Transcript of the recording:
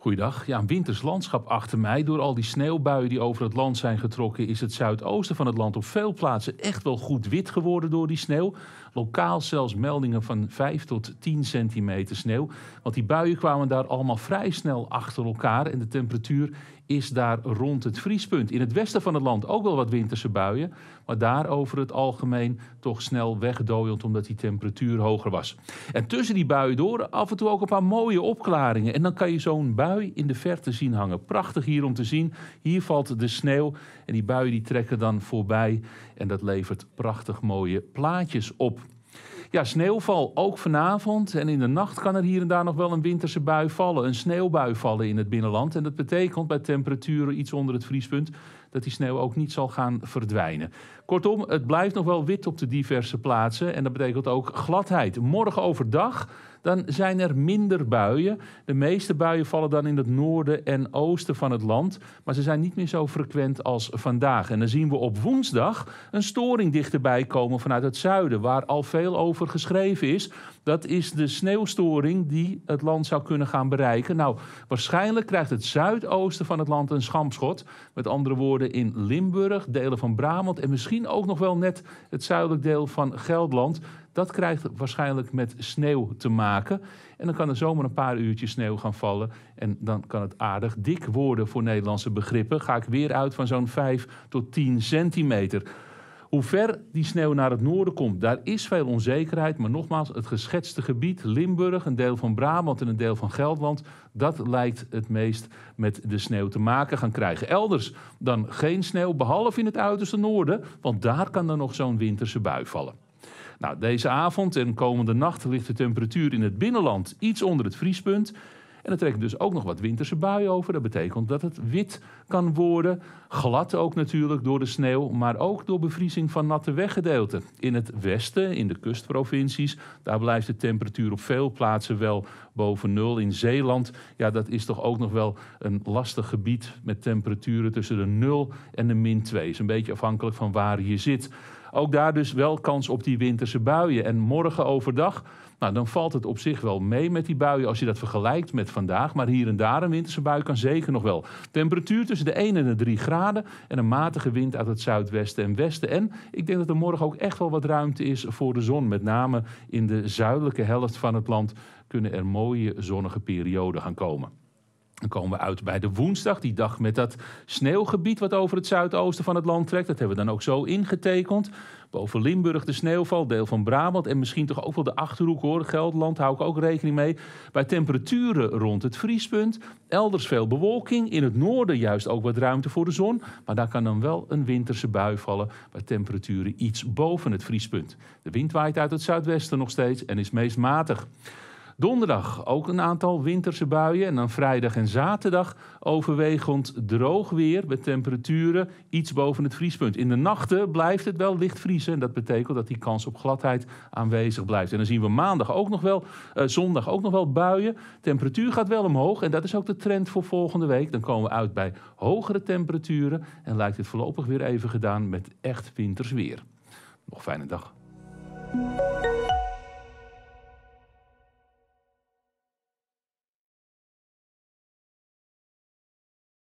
Goeiedag. Ja, een winters landschap achter mij. Door al die sneeuwbuien die over het land zijn getrokken, is het zuidoosten van het land op veel plaatsen echt wel goed wit geworden door die sneeuw. Lokaal zelfs meldingen van 5 tot 10 centimeter sneeuw. Want die buien kwamen daar allemaal vrij snel achter elkaar. En de temperatuur is daar rond het vriespunt. In het westen van het land ook wel wat winterse buien, maar daar over het algemeen toch snel wegdooiend omdat die temperatuur hoger was. En tussen die buien door af en toe ook een paar mooie opklaringen. En dan kan je zo'n bui in de verte zien hangen. Prachtig hier om te zien. Hier valt de sneeuw en die buien die trekken dan voorbij en dat levert prachtig mooie plaatjes op. Ja, sneeuwval ook vanavond. En in de nacht kan er hier en daar nog wel een winterse bui vallen. Een sneeuwbui vallen in het binnenland. En dat betekent bij temperaturen iets onder het vriespunt dat die sneeuw ook niet zal gaan verdwijnen. Kortom, het blijft nog wel wit op de diverse plaatsen. En dat betekent ook gladheid. Morgen overdag dan zijn er minder buien. De meeste buien vallen dan in het noorden en oosten van het land. Maar ze zijn niet meer zo frequent als vandaag. En dan zien we op woensdag een storing dichterbij komen vanuit het zuiden, waar al veel over geschreven is. Dat is de sneeuwstoring die het land zou kunnen gaan bereiken. Nou, waarschijnlijk krijgt het zuidoosten van het land een schampschot. Met andere woorden, in Limburg, delen van Brabant en misschien ook nog wel net het zuidelijk deel van Gelderland. Dat krijgt waarschijnlijk met sneeuw te maken. En dan kan er zomaar een paar uurtjes sneeuw gaan vallen. En dan kan het aardig dik worden voor Nederlandse begrippen. Ga ik weer uit van zo'n 5 tot 10 centimeter. Hoe ver die sneeuw naar het noorden komt, daar is veel onzekerheid. Maar nogmaals, het geschetste gebied, Limburg, een deel van Brabant en een deel van Gelderland, dat lijkt het meest met de sneeuw te maken gaan krijgen. Elders dan geen sneeuw, behalve in het uiterste noorden, want daar kan dan nog zo'n winterse bui vallen. Nou, deze avond en komende nacht ligt de temperatuur in het binnenland iets onder het vriespunt. En er trekken dus ook nog wat winterse buien over. Dat betekent dat het wit kan worden. Glad ook natuurlijk door de sneeuw, maar ook door bevriezing van natte weggedeelten. In het westen, in de kustprovincies, daar blijft de temperatuur op veel plaatsen wel boven nul. In Zeeland, ja, dat is toch ook nog wel een lastig gebied met temperaturen tussen de 0 en de min 2. Is een beetje afhankelijk van waar je zit. Ook daar dus wel kans op die winterse buien. En morgen overdag nou, dan valt het op zich wel mee met die buien als je dat vergelijkt met vandaag. Maar hier en daar een winterse bui kan zeker nog wel. Temperatuur tussen de 1 en de 3 graden. En een matige wind uit het zuidwesten en westen. En ik denk dat er morgen ook echt wel wat ruimte is voor de zon. Met name in de zuidelijke helft van het land kunnen er mooie zonnige perioden gaan komen. Dan komen we uit bij de woensdag, die dag met dat sneeuwgebied wat over het zuidoosten van het land trekt. Dat hebben we dan ook zo ingetekend. Boven Limburg de sneeuwval, deel van Brabant en misschien toch ook wel de achterhoek hoor. Gelderland hou ik ook rekening mee. Bij temperaturen rond het vriespunt. Elders veel bewolking. In het noorden juist ook wat ruimte voor de zon. Maar daar kan dan wel een winterse bui vallen. Bij temperaturen iets boven het vriespunt. De wind waait uit het zuidwesten nog steeds en is meest matig. Donderdag ook een aantal winterse buien. En dan vrijdag en zaterdag overwegend droog weer met temperaturen iets boven het vriespunt. In de nachten blijft het wel licht vriezen. En dat betekent dat die kans op gladheid aanwezig blijft. En dan zien we maandag ook nog wel, eh, zondag ook nog wel buien. Temperatuur gaat wel omhoog. En dat is ook de trend voor volgende week. Dan komen we uit bij hogere temperaturen. En lijkt het voorlopig weer even gedaan met echt winters weer. Nog fijne dag.